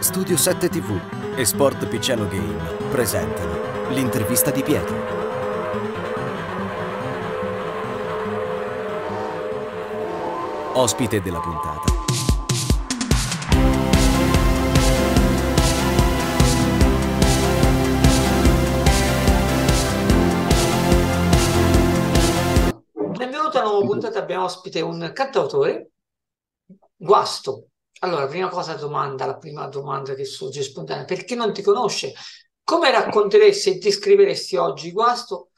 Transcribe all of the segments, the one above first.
Studio 7 TV e Sport Picciano Game presentano l'intervista di Pietro. Ospite della puntata. Benvenuto a una nuova puntata, abbiamo ospite un cantautore, Guasto, allora, prima cosa domanda, la prima domanda che sorge spontanea, perché non ti conosce? Come racconteresti e descriveresti oggi Guasto?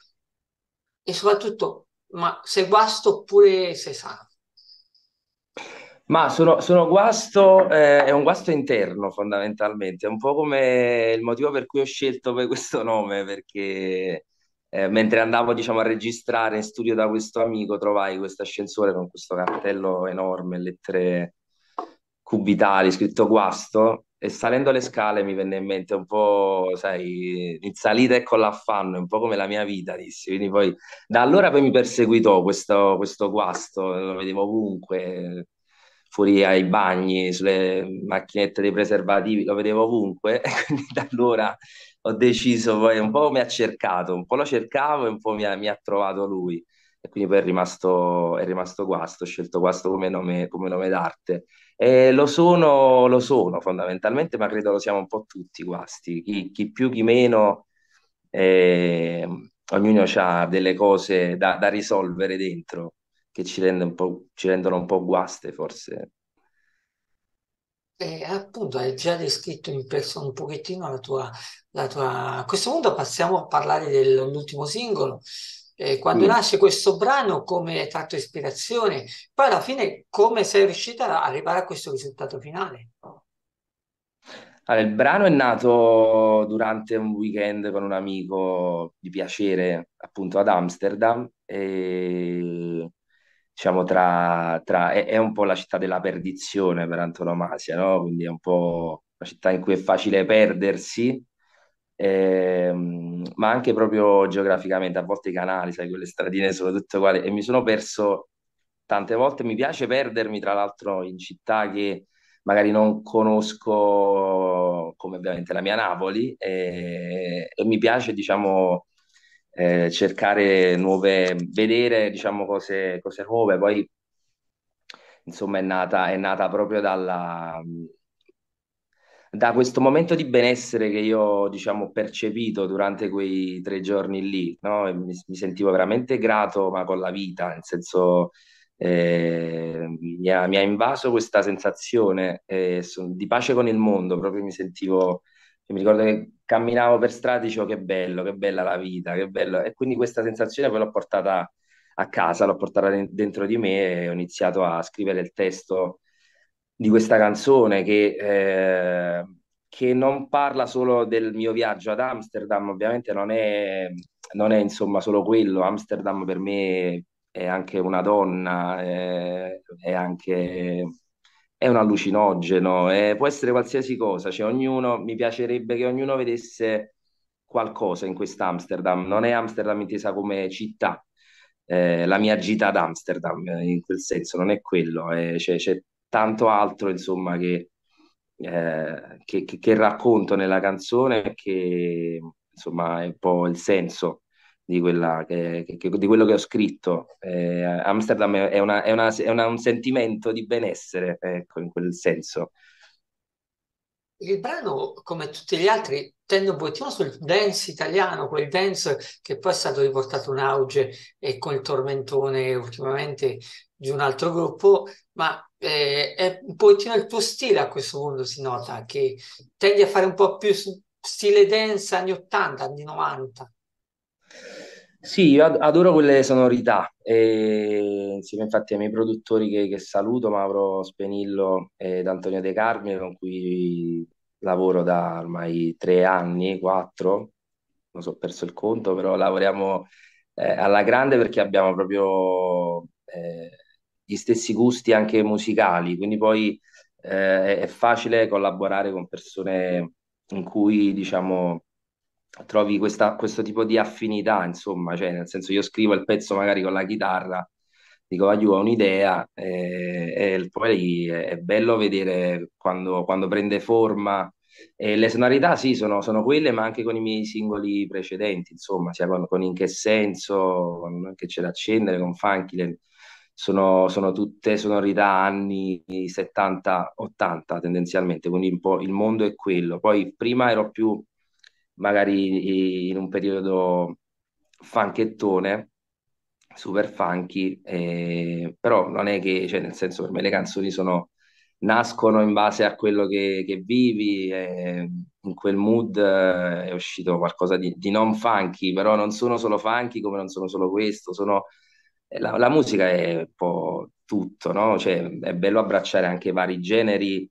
E soprattutto, ma sei Guasto oppure sei sano? Ma sono, sono guasto, eh, è un guasto interno fondamentalmente, è un po' come il motivo per cui ho scelto questo nome, perché eh, mentre andavo diciamo, a registrare in studio da questo amico trovai questo ascensore con questo cartello enorme, lettere cubitali, scritto guasto, e salendo le scale mi venne in mente un po', sai, in salita e con l'affanno, un po' come la mia vita, dissi. Quindi poi, da allora poi mi perseguitò questo, questo guasto, lo vedevo ovunque, fuori ai bagni, sulle macchinette dei preservativi, lo vedevo ovunque, e quindi da allora ho deciso, poi un po' mi ha cercato, un po' lo cercavo e un po' mi ha, mi ha trovato lui e quindi poi è rimasto, è rimasto Guasto, ho scelto Guasto come nome, come nome d'arte. Eh, lo, sono, lo sono fondamentalmente, ma credo lo siamo un po' tutti quasi, chi, chi più chi meno, eh, ognuno ha delle cose da, da, risolvere dentro che ci, rende un po', ci rendono un po' guaste forse. Eh, appunto, hai già descritto in persona un pochettino la tua, la tua... A questo punto passiamo a parlare dell'ultimo singolo, eh, quando mm. nasce questo brano, come hai tratto ispirazione, poi alla fine come sei riuscita ad arrivare a questo risultato finale? Allora, il brano è nato durante un weekend con un amico di piacere appunto ad Amsterdam e diciamo tra, tra è, è, un po' la città della perdizione per antonomasia, no? quindi è un po' una città in cui è facile perdersi eh, ma anche proprio geograficamente, a volte i canali, sai, quelle stradine sono tutte uguali e mi sono perso tante volte, mi piace perdermi tra l'altro in città che magari non conosco come ovviamente la mia Napoli e, e mi piace diciamo eh, cercare nuove, vedere diciamo cose, cose nuove, poi insomma è nata, è nata proprio dalla da questo momento di benessere che io, diciamo, ho percepito durante quei tre giorni lì, no? mi, mi, sentivo veramente grato, ma con la vita, nel senso eh, mi, ha, mi, ha, invaso questa sensazione eh, di pace con il mondo, proprio mi sentivo, mi ricordo che camminavo per strada e dicevo che bello, che bella la vita, che bello, e quindi questa sensazione poi l'ho portata a casa, l'ho portata dentro di me e ho iniziato a scrivere il testo di questa canzone che, eh, che, non parla solo del mio viaggio ad Amsterdam, ovviamente non è, non è insomma solo quello, Amsterdam per me è anche una donna, è, è anche è un allucinogeno, è, può essere qualsiasi cosa, cioè ognuno, mi piacerebbe che ognuno vedesse qualcosa in quest'Amsterdam, non è Amsterdam intesa come città, eh, la mia gita ad Amsterdam, eh, in quel senso, non è quello, eh, cioè, c'è tanto altro, insomma, che, eh, che, che, che racconto nella canzone, che insomma è un po' il senso di, quella che, che, di quello che ho scritto. Eh, Amsterdam è, una, è, una, è una, un sentimento di benessere, ecco, in quel senso. Il brano, come tutti gli altri, tende un pochettino sul dance italiano, quel dance che poi è stato riportato un auge e con il tormentone ultimamente di un altro gruppo, ma eh, è un pochettino il tuo stile a questo punto, si nota, che tendi a fare un po' più stile dance anni 80, anni 90. Sì, io adoro quelle sonorità, e insieme infatti ai miei produttori che, che saluto, Mauro Spenillo ed Antonio De Carmine, con cui lavoro da ormai tre anni, quattro, non so, ho perso il conto, però lavoriamo eh, alla grande perché abbiamo proprio eh, gli stessi gusti anche musicali, quindi poi eh, è facile collaborare con persone in cui diciamo trovi questa, questo tipo di affinità, insomma, cioè nel senso io scrivo il pezzo magari con la chitarra, dico ah, ho un'idea eh, e poi è, è, bello vedere quando, quando prende forma e le sonorità sì sono, sono, quelle ma anche con i miei singoli precedenti insomma sia con, con In che senso con, che c'è da accendere con Funkyland sono, sono tutte sonorità anni 70-80 tendenzialmente, quindi un po' il mondo è quello. Poi prima ero più magari in un periodo funkettone, super funky, eh, però non è che, cioè nel senso per me le canzoni sono, nascono in base a quello che, che vivi, eh, in quel mood eh, è uscito qualcosa di, di, non funky, però non sono solo funky come non sono solo questo, sono eh, la, la, musica è un po' tutto, no? Cioè, è bello abbracciare anche vari generi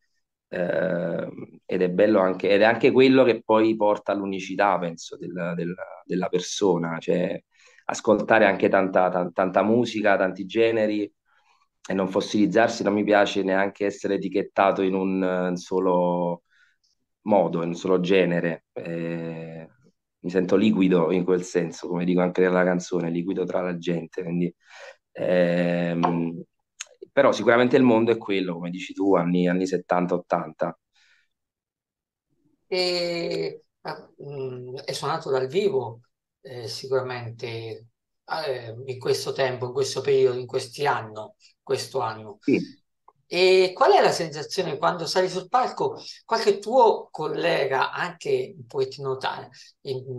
eh, ed, è bello anche, ed è anche quello che poi porta all'unicità, penso, del, del, della persona, cioè ascoltare anche tanta, ta- tanta musica, tanti generi e non fossilizzarsi, non mi piace neanche essere etichettato in un, eh, solo modo, in un solo genere. Eh, mi sento liquido in quel senso, come dico anche nella canzone, liquido tra la gente. Quindi, ehm, però sicuramente il mondo è quello, come dici tu, anni, anni 70-80. E, mh, mm, è suonato dal vivo eh, sicuramente eh, in questo tempo, in questo periodo, in questi anni, questo anno. Sì. E qual è la sensazione quando sali sul palco? Qualche tuo collega, anche un pochettino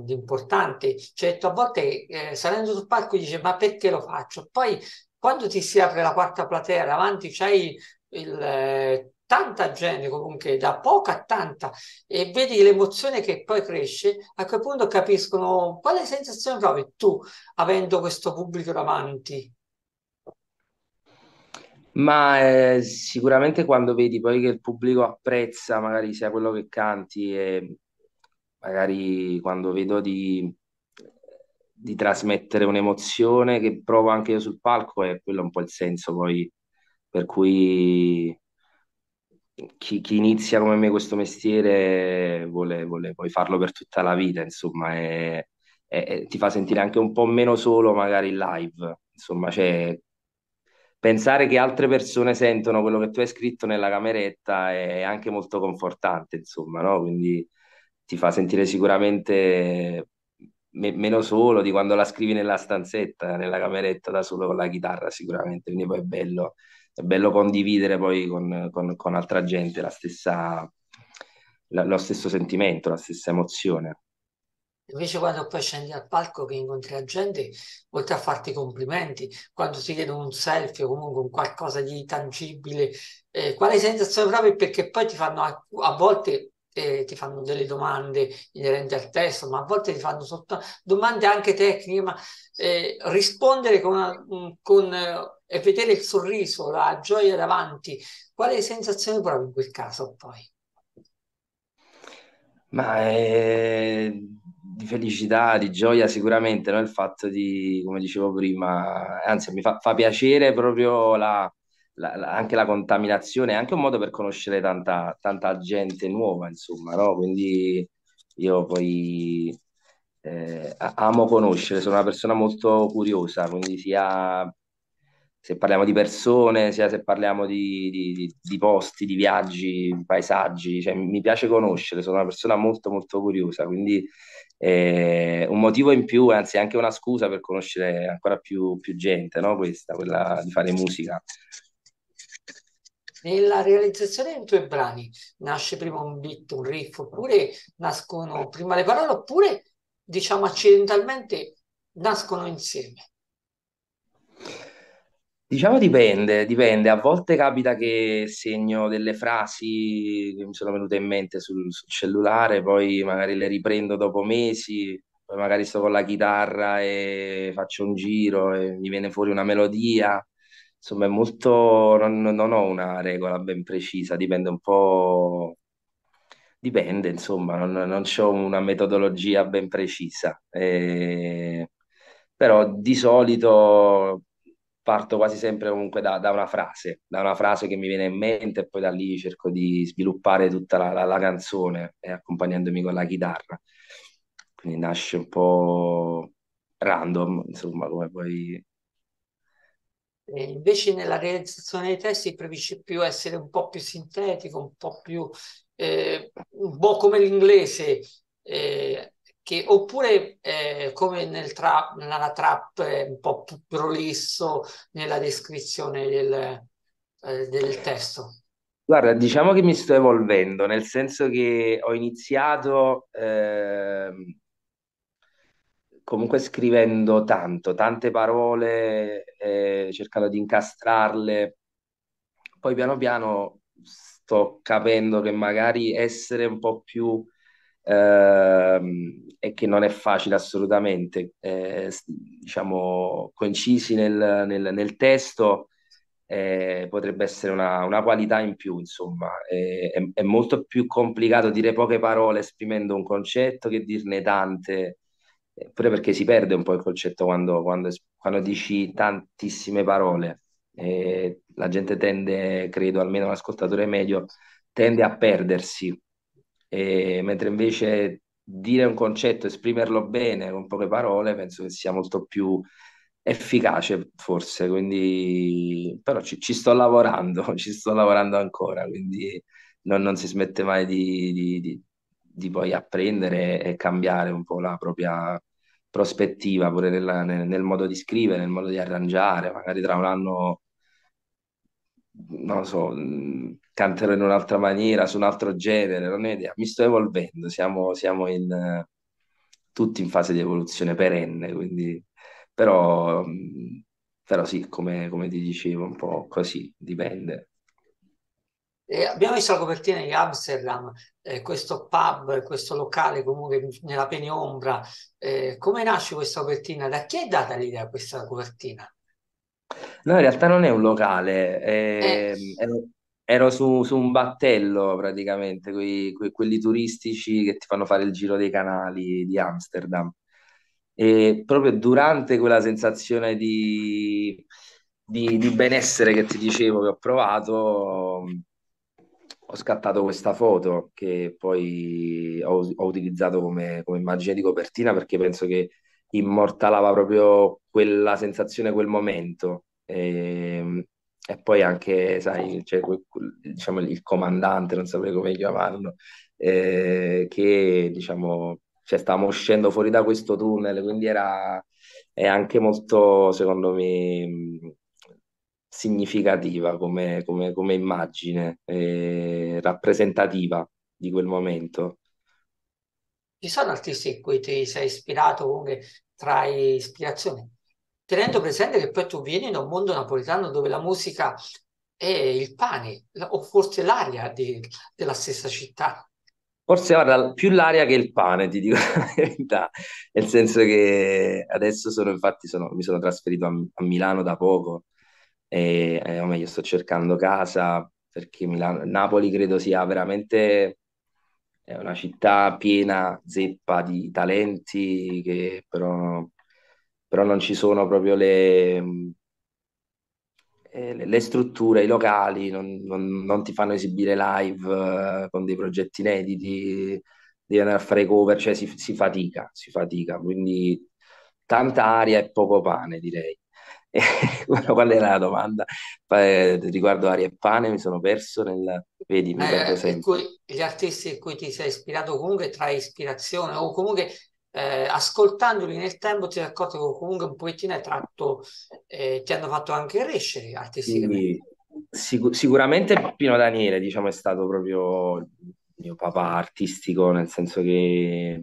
importante, cioè a volte eh, salendo sul palco dice ma perché lo faccio? Poi quando ti si apre la quarta platea davanti c'hai il... Eh, tanta gente comunque, da poca a tanta, e vedi l'emozione che poi cresce, a quel punto capiscono quale sensazione provi tu avendo questo pubblico davanti. Ma eh, sicuramente quando vedi poi che il pubblico apprezza magari sia quello che canti e magari quando vedo di, di trasmettere un'emozione che provo anche io sul palco è quello un po' il senso poi per cui chi, chi inizia come me questo mestiere vuole, vuole, poi farlo per tutta la vita, insomma, e, e, e ti fa sentire anche un po' meno solo magari in live, insomma, c'è cioè pensare che altre persone sentono quello che tu hai scritto nella cameretta è anche molto confortante, insomma, no? Quindi ti fa sentire sicuramente me- meno solo di quando la scrivi nella stanzetta, nella cameretta da solo con la chitarra, sicuramente. Quindi poi è bello, è bello condividere poi con, con, con altra gente la stessa, la, lo stesso sentimento, la stessa emozione. Invece quando poi scendi al palco che incontri la gente, oltre a farti complimenti, quando ti chiedono un selfie o comunque un qualcosa di tangibile, eh, quale sensazione proprio? Perché poi ti fanno a, a volte eh, ti fanno delle domande inerenti al testo, ma a volte ti fanno sotto domande anche tecniche, ma eh, rispondere con, una, con eh, e vedere il sorriso, la gioia davanti, quale sensazione provi in quel caso poi? Ma è eh, di felicità, di gioia sicuramente, no? il fatto di, come dicevo prima, anzi mi fa, fa piacere proprio la, la, la, anche la contaminazione, è anche un modo per conoscere tanta, tanta gente nuova, insomma, no? quindi io poi eh, amo conoscere, sono una persona molto curiosa, quindi sia se parliamo di persone, sia se parliamo di, di, di, posti, di viaggi, paesaggi, cioè, mi piace conoscere, sono una persona molto molto curiosa, quindi eh, un motivo in più, anzi anche una scusa per conoscere ancora più, più gente, no? questa, quella di fare musica. Nella realizzazione dei tuoi brani nasce prima un beat, un riff, oppure nascono prima le parole, oppure diciamo accidentalmente nascono insieme. Diciamo dipende, dipende. A volte capita che segno delle frasi che mi sono venute in mente sul, sul cellulare, poi magari le riprendo dopo mesi, poi magari sto con la chitarra e faccio un giro e mi viene fuori una melodia. Insomma, è molto... non, non ho una regola ben precisa, dipende un po'... Dipende, insomma, non, non ho una metodologia ben precisa. Eh, però di solito parto quasi sempre comunque da, da, una frase, da una frase che mi viene in mente e poi da lì cerco di sviluppare tutta la, la, la canzone eh, accompagnandomi con la chitarra. Quindi nasce un po' random, insomma, come poi... E invece nella realizzazione dei testi preferisce più essere un po' più sintetico, un po' più... Eh, un po' come l'inglese, eh, che oppure eh, come nel tra- nella trap eh, un po' più prolisso nella descrizione del, eh, del, testo? Guarda, diciamo che mi sto evolvendo, nel senso che ho iniziato ehm, comunque scrivendo tanto, tante parole, eh, cercando di incastrarle, poi piano piano sto capendo che magari essere un po' più ehm, e che non è facile assolutamente, eh, diciamo, concisi nel, nel, nel testo, eh, potrebbe essere una, una, qualità in più, insomma. Eh, è, è, molto più complicato dire poche parole esprimendo un concetto che dirne tante, eh, pure perché si perde un po' il concetto quando, quando, quando dici tantissime parole. Eh, la gente tende, credo, almeno l'ascoltatore medio, tende a perdersi e, mentre invece dire un concetto, esprimerlo bene con poche parole, penso che sia molto più efficace forse, quindi però ci, ci sto lavorando, ci sto lavorando ancora, quindi non, non si smette mai di, di, di, di, poi apprendere e cambiare un po' la propria prospettiva pure nella, nel, nel, modo di scrivere, nel modo di arrangiare, magari tra un anno, non so, mm, canterò in un'altra maniera, su un altro genere, non ho idea. Mi sto evolvendo, siamo, siamo in, tutti in fase di evoluzione perenne, quindi, però, mm, però sì, come, come ti dicevo, un po' così, dipende. Eh, abbiamo visto la copertina di Amsterdam, eh, questo pub, questo locale comunque nella penombra. Eh, come nasce questa copertina? Da chi è data l'idea questa copertina? No, in realtà non è un locale, è, eh. è, Ero su, su un battello praticamente, quei- que- quelli turistici che ti fanno fare il giro dei canali di Amsterdam. E proprio durante quella sensazione di, di- di benessere che ti dicevo che ho provato, ho scattato questa foto che poi ho, ho utilizzato come, come immagine di copertina perché penso che immortalava proprio quella sensazione, quel momento. Ehm, e poi anche, sai, cioè, diciamo, il comandante, non saprei come chiamarlo, eh, che diciamo, cioè, stavamo uscendo fuori da questo tunnel, quindi era è anche molto, secondo me, mm, significativa come, come, come immagine, eh, rappresentativa di quel momento. Ci sono artisti in cui ti sei ispirato, comunque trai ispirazioni? tenendo presente che poi tu vieni in un mondo napoletano dove la musica è il pane, o forse l'aria di, della stessa città. Forse guarda, più l'aria che il pane, ti dico la verità, nel senso che adesso sono, infatti, sono, mi sono trasferito a, a, Milano da poco, e, eh, o meglio, sto cercando casa perché Milano, Napoli credo sia veramente una città piena, zeppa di talenti che però però non ci sono proprio eh, le, le, strutture, i locali, non, non, non, ti fanno esibire live eh, con dei progetti inediti, devi andare a fare cover, cioè si, si fatica, si fatica, quindi tanta aria e poco pane direi. Qual era la domanda eh, riguardo aria e pane? Mi sono perso nel... Vedi, mi eh, perdo Cui, gli artisti a cui ti sei ispirato comunque tra ispirazione o comunque eh, ascoltandoli nel tempo ti sei accorto che comunque un pochettino hai tratto, eh, ti hanno fatto anche crescere artisticamente. Sicur- sicuramente Pino Daniele, diciamo, è stato proprio il mio papà artistico, nel senso che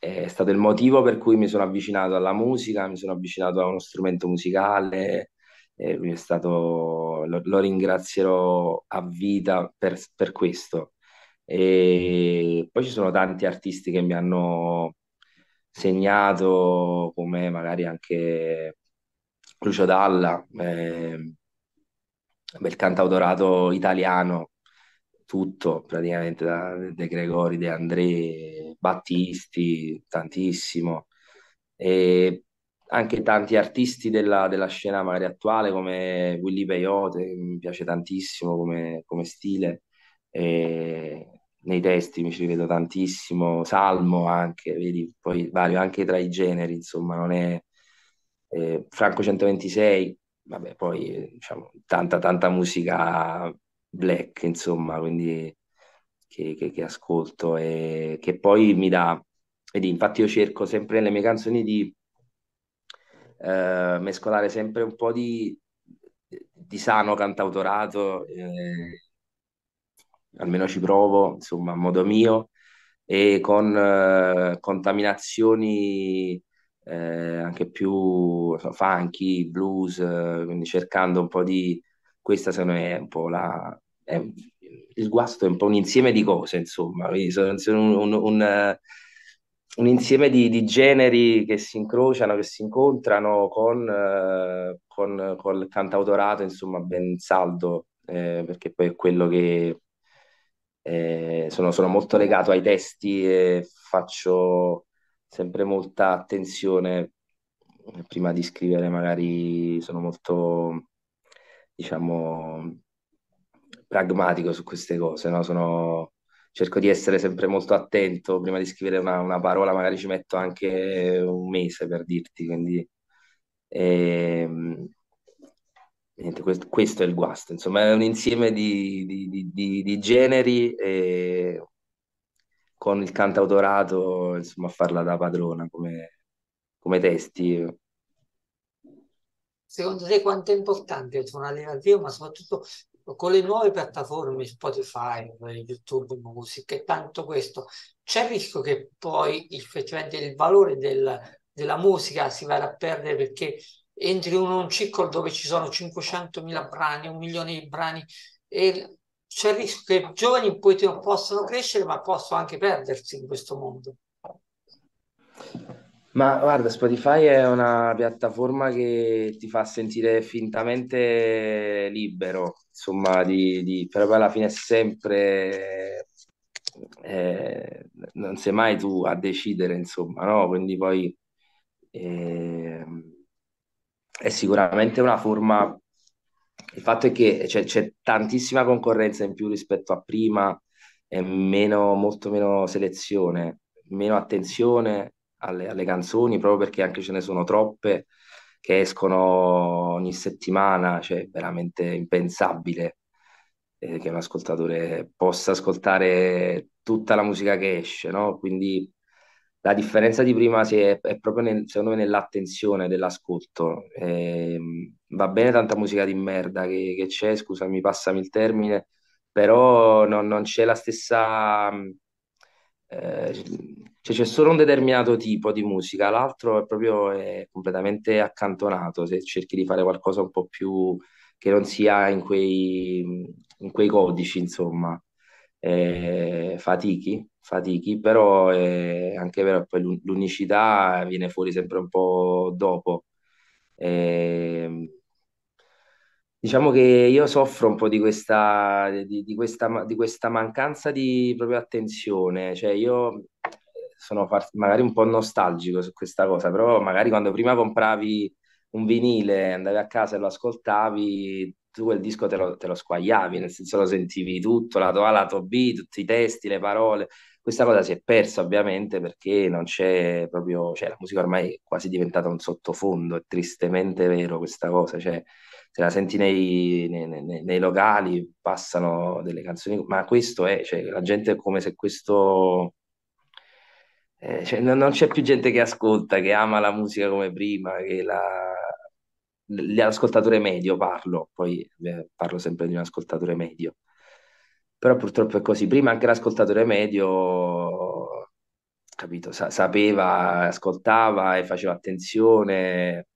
eh, è stato il motivo per cui mi sono avvicinato alla musica, mi sono avvicinato a uno strumento musicale. E lui è stato, lo, lo ringrazierò a vita per, per questo. E poi ci sono tanti artisti che mi hanno segnato come magari anche Lucio Dalla, eh, bel cantautorato italiano, tutto praticamente da De Gregori, De André, Battisti, tantissimo, e anche tanti artisti della, della scena magari attuale come Willy Peyote, mi piace tantissimo come, come stile. E nei testi mi ci vedo tantissimo, Salmo anche, vedi, poi vario anche tra i generi, insomma, non è... Eh, Franco 126, vabbè, poi eh, diciamo, tanta, tanta musica black, insomma, quindi che, che, che ascolto e che poi mi dà... Vedi, infatti io cerco sempre nelle mie canzoni di eh, mescolare sempre un po' di, di sano cantautorato eh, almeno ci provo, insomma, a modo mio, e con eh, contaminazioni eh, anche più so, funky, blues, eh, quindi cercando un po' di... Questa secondo me è un po' la... È, il guasto è un po' un insieme di cose, insomma, sono, sono un, un, un, eh, un, insieme di, di, generi che si incrociano, che si incontrano con, eh, con, con il cantautorato, insomma, ben saldo, eh, perché poi è quello che eh, sono, sono, molto legato ai testi e faccio sempre molta attenzione eh, prima di scrivere, magari sono molto, diciamo, pragmatico su queste cose, no? sono, cerco di essere sempre molto attento, prima di scrivere una, una parola magari ci metto anche un mese per dirti, quindi... Ehm, niente, questo, questo, è il guasto, insomma è un insieme di, di, di, di generi e con il cantautorato insomma a farla da padrona come, come testi. Secondo te quanto è importante suonare la zio, ma soprattutto con le nuove piattaforme Spotify, YouTube, Music e tanto questo, c'è il rischio che poi effettivamente il valore del, della musica si vada a perdere perché entri in un ciclo dove ci sono 500.000 brani, un milione di brani e c'è il rischio che i giovani poeti non possano crescere ma possono anche perdersi in questo mondo. Ma guarda, Spotify è una piattaforma che ti fa sentire fintamente libero, insomma, di, di, però poi alla fine è sempre, eh, non sei mai tu a decidere, insomma, no? Quindi poi... Eh, è sicuramente una forma. Il fatto è che c'è, c'è tantissima concorrenza in più rispetto a prima, e meno, molto meno selezione, meno attenzione alle, alle canzoni, proprio perché anche ce ne sono troppe che escono ogni settimana, cioè è veramente impensabile eh, che un ascoltatore possa ascoltare tutta la musica che esce, no? Quindi la differenza di prima è, è, proprio nel, secondo me nell'attenzione dell'ascolto. Eh, va bene tanta musica di merda che, che c'è, scusami, passami il termine, però no, non c'è la stessa... Mm, eh, cioè c'è solo un determinato tipo di musica, l'altro è proprio è completamente accantonato se cerchi di fare qualcosa un po' più che non sia in quei, in quei codici, insomma. Eh, fatichi, fatichi, però è eh, anche vero che l'unicità viene fuori sempre un po' dopo. E, ehm, diciamo che io soffro un po' di questa, di, di, questa, di questa mancanza di proprio attenzione, cioè io eh, sono far, magari un po' nostalgico su questa cosa, però magari quando prima compravi un vinile, andavi a casa e lo ascoltavi, tu quel disco te lo, te lo squagliavi, nel senso lo sentivi tutto, lato A, lato B, tutti i testi, le parole, questa cosa si è persa ovviamente perché non c'è proprio, cioè la musica ormai è quasi diventata un sottofondo, è tristemente vero questa cosa, cioè se la senti nei, nei, nei, nei locali passano delle canzoni, ma questo è, cioè la gente è come se questo eh, cioè, non, c'è più gente che ascolta, che ama la musica come prima, che la... l'ascoltatore medio parlo, poi eh, parlo sempre di un ascoltatore medio, però purtroppo è così. Prima anche l'ascoltatore medio, capito, sa- sapeva, ascoltava e faceva attenzione,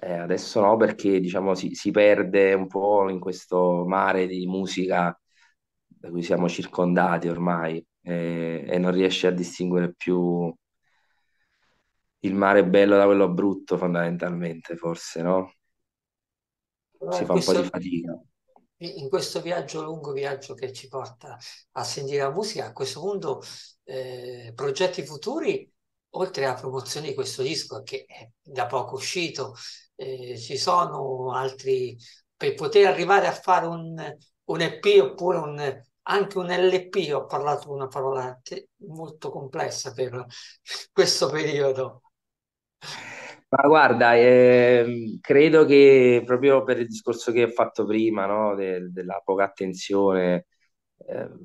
eh, adesso no perché diciamo si, si perde un po' in questo mare di musica da cui siamo circondati ormai eh, e non riesce a distinguere più il mare bello da quello brutto fondamentalmente forse no? si fa un po' di fatica in questo viaggio, lungo viaggio che ci porta a sentire la musica, a questo punto eh, progetti futuri, oltre alla promozione di questo disco che è da poco uscito, eh, ci sono altri, per poter arrivare a fare un, un EP oppure un, anche un LP, ho parlato una parola molto complessa per questo periodo. Ma guarda, ehm, credo che proprio per il discorso che ho fatto prima, no, del- della poca attenzione, ehm,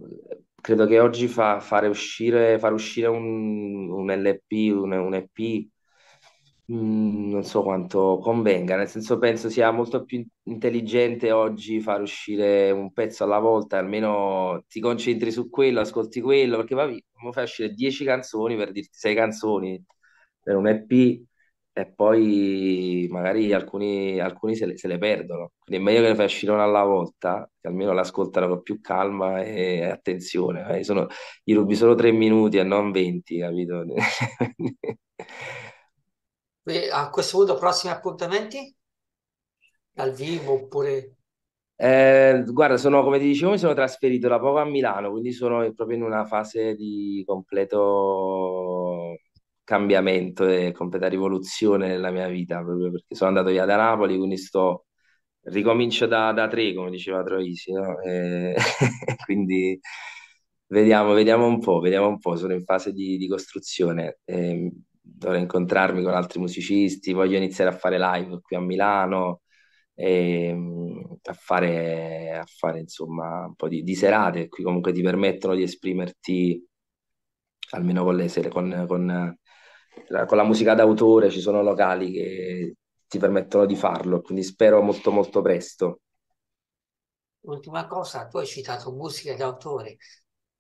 credo che oggi fa- fare uscire, far uscire un, un LP, un, un EP, mm, non so quanto convenga, nel senso penso sia molto più intelligente oggi far uscire un pezzo alla volta, almeno ti concentri su quello, ascolti quello, perché poi fai uscire 10 canzoni per dirti 6 canzoni per un EP e poi magari alcuni, alcuni se, le, se, le, perdono. Quindi è meglio che ne facci una alla volta, che almeno l'ascoltano con più calma e attenzione. Eh, sono, gli rubi solo tre minuti e non venti, capito? e a questo punto, prossimi appuntamenti? Dal vivo oppure... Eh, guarda, sono, come ti dicevo, mi sono trasferito da poco a Milano, quindi sono proprio in una fase di completo cambiamento e completa rivoluzione nella mia vita, proprio perché sono andato via da Napoli, quindi sto ricomincio da, da tre, come diceva Troisi, no? e... quindi vediamo, vediamo un po', vediamo un po', sono in fase di, di costruzione. E dovrei incontrarmi con altri musicisti, voglio iniziare a fare live qui a Milano, e, a, fare, a fare insomma un po' di, di serate qui comunque ti permettono di esprimerti almeno con le sere, con, con la, con la musica d'autore ci sono locali che ti permettono di farlo, quindi spero molto molto presto. Ultima cosa, tu hai citato musica d'autore,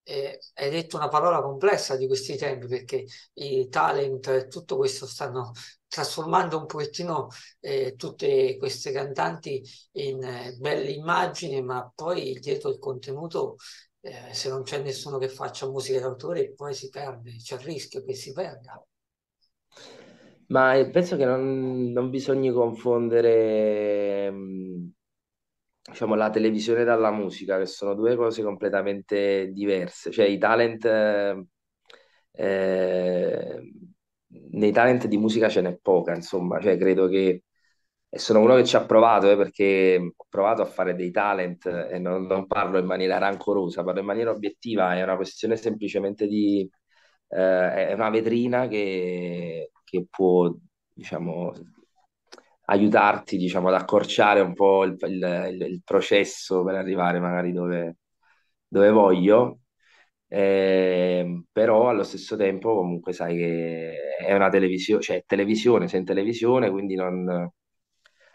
eh, hai detto una parola complessa di questi tempi perché i talent e tutto questo stanno trasformando un pochettino eh, tutte queste cantanti in eh, belle immagini, ma poi dietro il contenuto, eh, se non c'è nessuno che faccia musica d'autore, poi si perde, c'è il rischio che si perda. Ma eh, penso che non, non bisogna confondere mm, diciamo, la televisione dalla musica, che sono due cose completamente diverse. Cioè, i talent, eh, eh, nei talent di musica ce n'è poca, insomma, cioè, credo che e sono uno che ci ha provato eh, perché ho provato a fare dei talent e non, non, parlo in maniera rancorosa, parlo in maniera obiettiva, è una questione semplicemente di eh, è una vetrina che che può, diciamo, aiutarti, diciamo, ad accorciare un po' il, il, il processo per arrivare magari dove, dove voglio. Eh, però allo stesso tempo comunque sai che è una televisione, cioè televisione, sei in televisione, quindi non,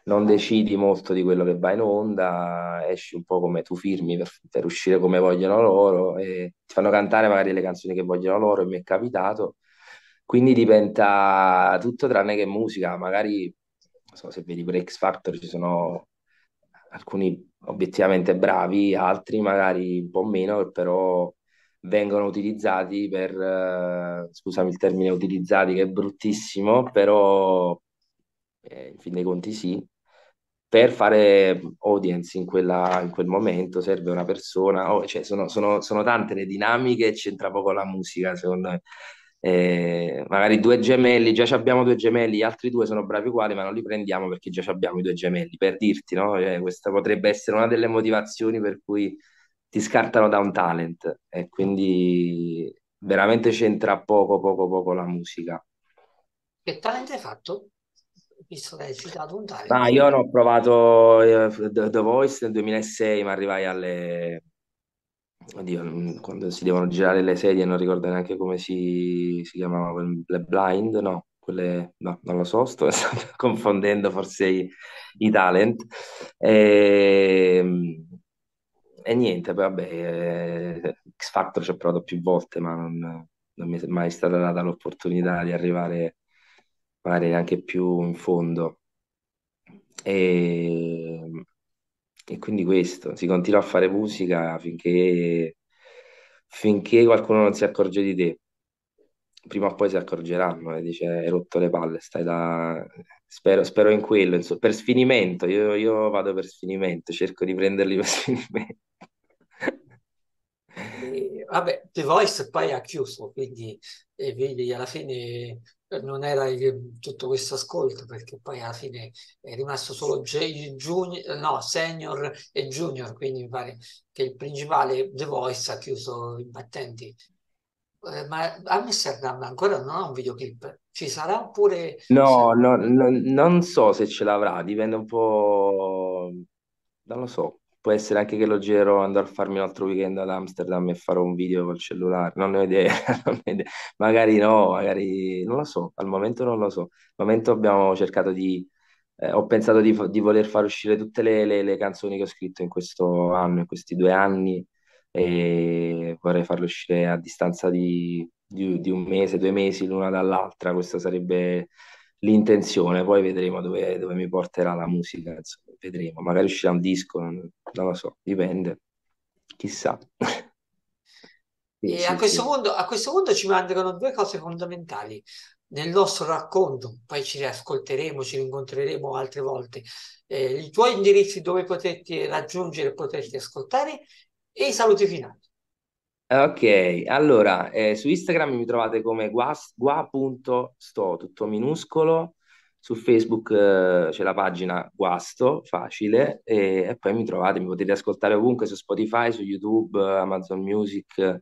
non decidi molto di quello che va in onda, esci un po' come tu firmi per, per uscire come vogliono loro, ti fanno cantare magari le canzoni che vogliono loro, e mi è capitato, quindi diventa tutto tranne che musica, magari non so se vedi per X Factor ci sono alcuni obiettivamente bravi, altri magari un po' meno, però vengono utilizzati per, eh, scusami il termine utilizzati che è bruttissimo, però eh, in fin dei conti sì, per fare audience in, quella, in quel momento serve una persona, oh, cioè sono, sono, sono, tante le dinamiche e c'entra poco la musica secondo me eh, magari due gemelli, già abbiamo due gemelli, gli altri due sono bravi uguali, ma non li prendiamo perché già abbiamo i due gemelli, per dirti, no? Cioè, questa potrebbe essere una delle motivazioni per cui ti scartano da un talent e quindi veramente c'entra poco, poco, poco la musica. Che talent hai fatto? Visto che hai citato un talent. Ma ah, io non ho provato eh, The Voice nel 2006, ma arrivai alle Oddio, mm, quando si devono girare le sedie non ricordo neanche come si, si chiamava, le blind, no, quelle, no, non lo so, sto confondendo forse i, i talent. E, ehm, e niente, vabbè, eh, X Factor ci ho provato più volte, ma non, non mi è mai stata data l'opportunità di arrivare magari neanche più in fondo. E ehm, e quindi questo, si continua a fare musica finché, finché qualcuno non si accorge di te. Prima o poi si accorgeranno e dice cioè, hai rotto le palle, stai da... Spero, spero in quello, insomma, per sfinimento, io, io vado per sfinimento, cerco di prenderli per sfinimento. E, vabbè, The Voice poi ha chiuso, quindi e vedi alla fine eh, non era il, tutto questo ascolto perché poi alla fine è rimasto solo J, junior, no, senior e junior quindi mi pare che il principale The Voice ha chiuso i battenti eh, ma Amsterdam ancora non ha un videoclip ci sarà oppure no, no, no non so se ce l'avrà dipende un po' non lo so può essere anche che lo giro, andrò a farmi un altro weekend ad Amsterdam e farò un video col cellulare, non ho idea, non ho idea. magari no, magari non lo so, al momento non lo so. Al momento abbiamo cercato di, eh, ho pensato di, di, voler far uscire tutte le, le, le, canzoni che ho scritto in questo anno, in questi due anni, e vorrei farle uscire a distanza di, di, di un mese, due mesi l'una dall'altra, questo sarebbe l'intenzione, poi vedremo dove, dove mi porterà la musica, insomma, vedremo, magari uscirà un disco, non, non lo so, dipende, chissà. sì, sì, a, questo sì. mondo, a questo punto ci mancano due cose fondamentali nel nostro racconto, poi ci riascolteremo, ci rincontreremo altre volte, eh, i tuoi indirizzi dove poterti raggiungere, poterti ascoltare e i saluti finali. Ok, allora eh, su Instagram mi trovate come gua.sto, tutto minuscolo, su Facebook eh, c'è la pagina Guasto, facile, e, e poi mi trovate, mi potete ascoltare ovunque su Spotify, su YouTube, Amazon Music, eh,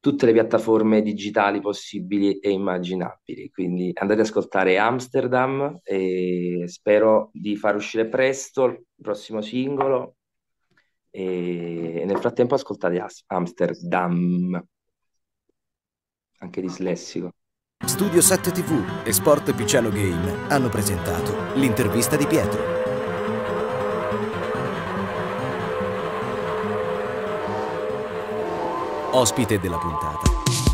tutte le piattaforme digitali possibili e immaginabili. Quindi andate ad ascoltare Amsterdam e spero di far uscire presto il prossimo singolo e nel frattempo ascoltate Amsterdam, anche dislessico. Studio 7 TV e Sport Picciano Game hanno presentato l'intervista di Pietro. Ospite della puntata.